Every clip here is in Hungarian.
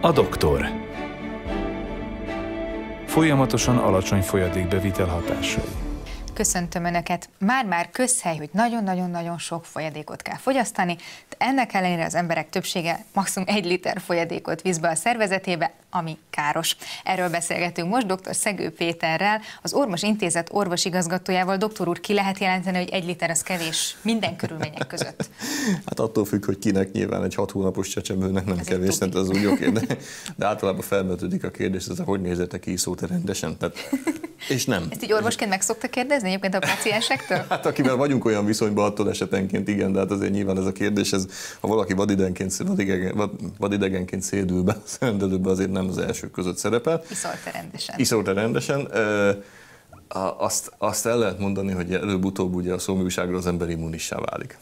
A doktor. Folyamatosan alacsony folyadékbevitel hatásai. Köszöntöm Önöket! Már-már közhely, hogy nagyon-nagyon-nagyon sok folyadékot kell fogyasztani, de ennek ellenére az emberek többsége maximum egy liter folyadékot visz be a szervezetébe, ami káros. Erről beszélgetünk most dr. Szegő Péterrel, az ormos Intézet orvosigazgatójával. Doktor úr, ki lehet jelenteni, hogy egy liter az kevés minden körülmények között? Hát attól függ, hogy kinek nyilván egy hat hónapos csecsemőnek nem ez kevés, nem az úgy oké, de, de általában felmetődik a kérdés, ez a hogy nézete ki iszót rendesen. Tehát és nem. Ezt így orvosként meg szokta kérdezni egyébként a paciensektől? Hát akivel vagyunk olyan viszonyban, attól esetenként igen, de hát azért nyilván ez a kérdés, ez, ha valaki vadidegenként, vadidegenként szédül be az azért nem nem az elsők között szerepel. Iszolta rendesen. Iszolta rendesen. Azt, azt el lehet mondani, hogy előbb-utóbb ugye a szomjúságra az ember immunissá válik.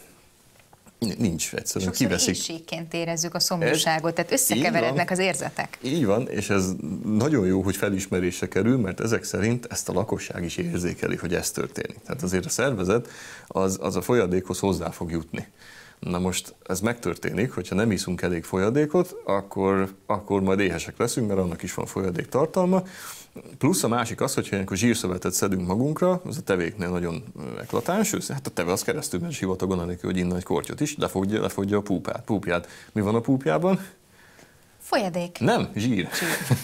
Nincs egyszerűen, Sokszor kiveszik. Sokszor érezzük a szomjúságot, tehát összekeverednek az érzetek. Így van, és ez nagyon jó, hogy felismerése kerül, mert ezek szerint ezt a lakosság is érzékeli, hogy ez történik. Tehát azért a szervezet az, az a folyadékhoz hozzá fog jutni. Na most ez megtörténik, hogyha nem iszunk elég folyadékot, akkor, akkor majd éhesek leszünk, mert annak is van folyadék tartalma. Plusz a másik az, hogyha ilyenkor zsírszövetet szedünk magunkra, ez a tevéknél nagyon eklatáns, hát a teve az keresztül mert sivatagon, anélkül, hogy inna egy kortyot is, lefogja, lefogja a púpát, púpját. Mi van a púpjában? Folyadék. Nem, zsír. zsír.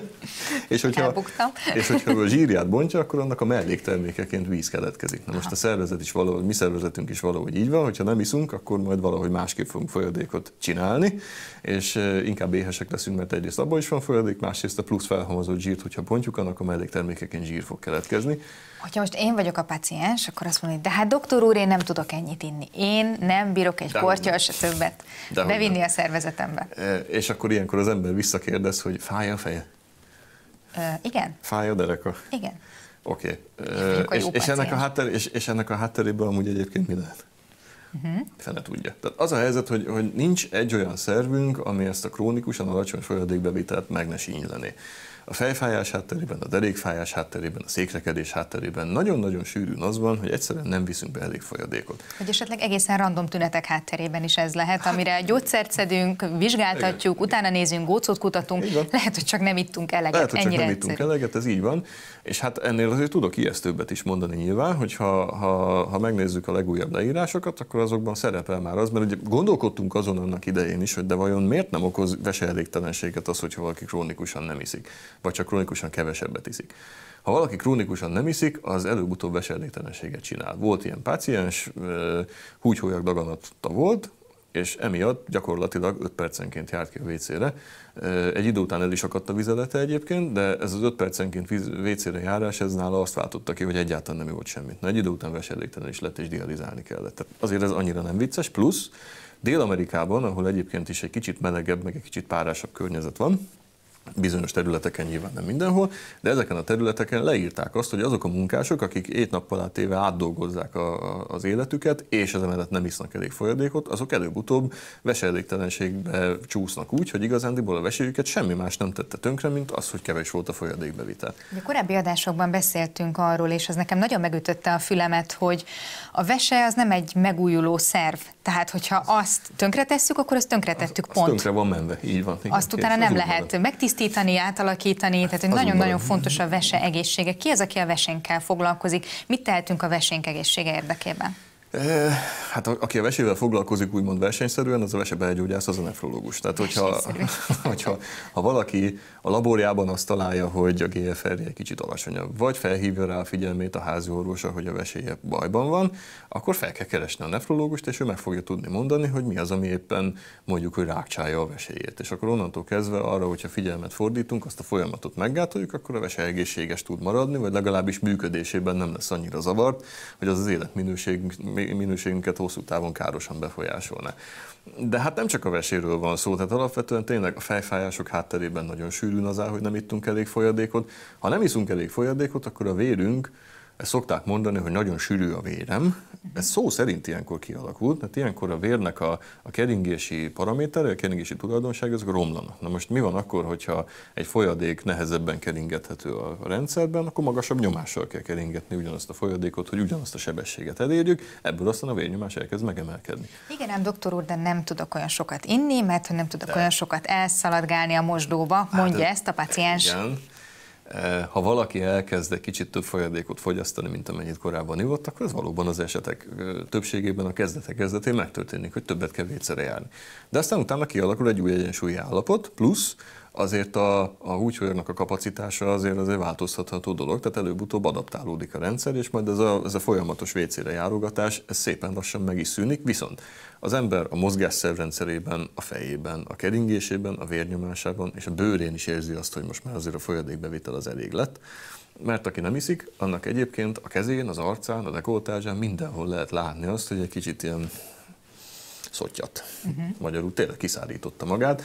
és, hogyha, Elbuktam. és hogyha a zsírját bontja, akkor annak a melléktermékeként víz keletkezik. Na most Aha. a szervezet is valahogy, mi szervezetünk is valahogy így van, hogyha nem iszunk, akkor majd valahogy másképp fogunk folyadékot csinálni, és inkább éhesek leszünk, mert egyrészt abban is van folyadék, másrészt a plusz felhalmozott zsírt, hogyha bontjuk, annak a melléktermékeként zsír fog keletkezni. Hogyha most én vagyok a paciens, akkor azt mondom, hogy de hát doktor úr, én nem tudok ennyit inni. Én nem bírok egy kortyal se többet de bevinni nem. a szervezetembe. E, és akkor ilyenkor az ember visszakérdez, hogy fáj a feje? Ö, igen. Fáj a dereka? Igen. Oké. Okay. És, és, ennek a hátter, és, és ennek a hátteréből amúgy egyébként mi lehet? Uh-huh. Fene tudja. Tehát az a helyzet, hogy, hogy nincs egy olyan szervünk, ami ezt a krónikusan alacsony folyadékbevitelt meg ne sínylené a fejfájás hátterében, a derékfájás hátterében, a székrekedés hátterében nagyon-nagyon sűrűn az van, hogy egyszerűen nem viszünk be elég folyadékot. Hogy esetleg egészen random tünetek hátterében is ez lehet, hát, amire gyógyszert szedünk, vizsgáltatjuk, igen, utána nézünk, gócot kutatunk, igen. lehet, hogy csak nem ittunk eleget. Lehet, hogy csak nem egyszerű. ittunk eleget, ez így van. És hát ennél azért tudok ijesztőbbet is mondani nyilván, hogy ha, ha, ha megnézzük a legújabb leírásokat, akkor azokban szerepel már az, mert ugye gondolkodtunk azon annak idején is, hogy de vajon miért nem okoz veseelégtelenséget az, hogyha valaki krónikusan nem iszik vagy csak krónikusan kevesebbet iszik. Ha valaki krónikusan nem iszik, az előbb-utóbb veserléktelenséget csinál. Volt ilyen páciens, húgyhólyag daganatta volt, és emiatt gyakorlatilag 5 percenként járt ki a WC-re. Egy idő után el is akadt a vizelete egyébként, de ez az 5 percenként WC-re járás, ez nála azt váltotta ki, hogy egyáltalán nem volt semmit. Na, egy idő után veselégtelen is lett, és dializálni kellett. Tehát azért ez annyira nem vicces, plusz Dél-Amerikában, ahol egyébként is egy kicsit melegebb, meg egy kicsit párásabb környezet van, bizonyos területeken nyilván nem mindenhol, de ezeken a területeken leírták azt, hogy azok a munkások, akik ét nappal éve átdolgozzák a, az életüket, és az emellett nem isznak elég folyadékot, azok előbb-utóbb veselégtelenségbe csúsznak úgy, hogy igazándiból a vesélyüket semmi más nem tette tönkre, mint az, hogy kevés volt a folyadékbevitel. A korábbi adásokban beszéltünk arról, és ez nekem nagyon megütötte a fülemet, hogy a vese az nem egy megújuló szerv. Tehát, hogyha azt tönkretesszük, akkor azt tönkretettük az, az pont. Az tönkre van menve, így van. Igen, azt utána nem lehet megtisztítani, tisztítani, átalakítani, tehát nagyon-nagyon fontos a vese egészsége. Ki az, aki a vesénkkel foglalkozik? Mit tehetünk a vesénk egészsége érdekében? Hát aki a vesével foglalkozik úgymond versenyszerűen, az a vesebelgyógyász, az a nefrológus. Tehát hogyha, hogyha ha valaki a laborjában azt találja, hogy a GFR egy kicsit alacsonyabb, vagy felhívja rá a figyelmét a házi orvosa, hogy a veséje bajban van, akkor fel kell keresni a nefrológust, és ő meg fogja tudni mondani, hogy mi az, ami éppen mondjuk, hogy rákcsálja a veséjét. És akkor onnantól kezdve arra, hogyha figyelmet fordítunk, azt a folyamatot meggátoljuk, akkor a vese egészséges tud maradni, vagy legalábbis működésében nem lesz annyira zavart, hogy az az életminőség minőségünket hosszú távon károsan befolyásolna. De hát nem csak a veséről van szó, tehát alapvetően tényleg a fejfájások hátterében nagyon sűrűn az áll, hogy nem ittunk elég folyadékot. Ha nem iszunk elég folyadékot, akkor a vérünk ezt szokták mondani, hogy nagyon sűrű a vérem. Ez szó szerint ilyenkor kialakult, mert ilyenkor a vérnek a, a keringési paramétere, a keringési tulajdonság, ezek romlanak. Na most mi van akkor, hogyha egy folyadék nehezebben keringethető a rendszerben, akkor magasabb nyomással kell keringetni ugyanazt a folyadékot, hogy ugyanazt a sebességet elérjük, ebből aztán a vérnyomás elkezd megemelkedni. Igen, nem doktor úr, de nem tudok olyan sokat inni, mert nem tudok de. olyan sokat elszaladgálni a mosdóba, mondja hát, ezt a paciens. Igen. Eh, ha valaki elkezd egy kicsit több folyadékot fogyasztani, mint amennyit korábban ivott, akkor ez valóban az esetek eh, többségében a kezdetek kezdetén megtörténik, hogy többet kell vécére járni. De aztán utána kialakul egy új egyensúlyi állapot, plusz azért a, a húgyhőrnek a kapacitása azért azért változtatható dolog, tehát előbb-utóbb adaptálódik a rendszer, és majd ez a, ez a folyamatos WC-re járogatás, ez szépen lassan meg is szűnik, viszont az ember a mozgásszervrendszerében, a fejében, a keringésében, a vérnyomásában és a bőrén is érzi azt, hogy most már azért a folyadékbevitel az elég lett, mert aki nem iszik, annak egyébként a kezén, az arcán, a dekoltázsán mindenhol lehet látni azt, hogy egy kicsit ilyen szotyat. Uh-huh. Mhm. Magyarul tényleg kiszállította magát.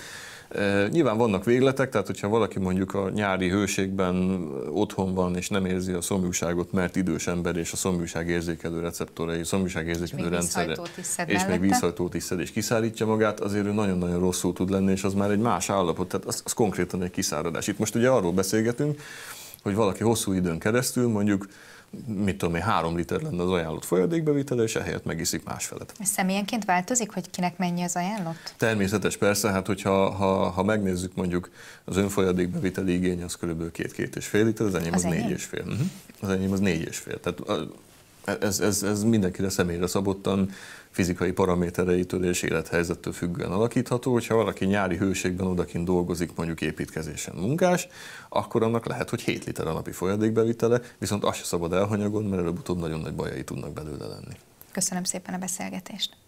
Nyilván vannak végletek, tehát hogyha valaki mondjuk a nyári hőségben otthon van és nem érzi a szomjúságot, mert idős ember és a szomjúság érzékelő receptorai, szomjúság érzékelő rendszere, és még vízhajtót is szed és kiszárítja magát, azért ő nagyon-nagyon rosszul tud lenni, és az már egy más állapot, tehát az, az konkrétan egy kiszáradás. Itt most ugye arról beszélgetünk, hogy valaki hosszú időn keresztül mondjuk mit tudom én, három liter lenne az ajánlott folyadékbevitele, és ehelyett megiszik másfelet. Ez személyenként változik, hogy kinek mennyi az ajánlott? Természetes, persze, hát hogyha ha, ha megnézzük mondjuk az önfolyadékbeviteli igény, az körülbelül két-két és fél liter, az enyém az, az enyém? négy és fél. Uh-huh. Az enyém az négy és fél. Tehát ez, ez, ez mindenkire személyre szabottan fizikai paramétereitől és élethelyzettől függően alakítható, hogyha valaki nyári hőségben odakint dolgozik, mondjuk építkezésen munkás, akkor annak lehet, hogy 7 liter a napi folyadékbevitele, viszont azt se szabad elhanyagolni, mert előbb-utóbb nagyon nagy bajai tudnak belőle lenni. Köszönöm szépen a beszélgetést!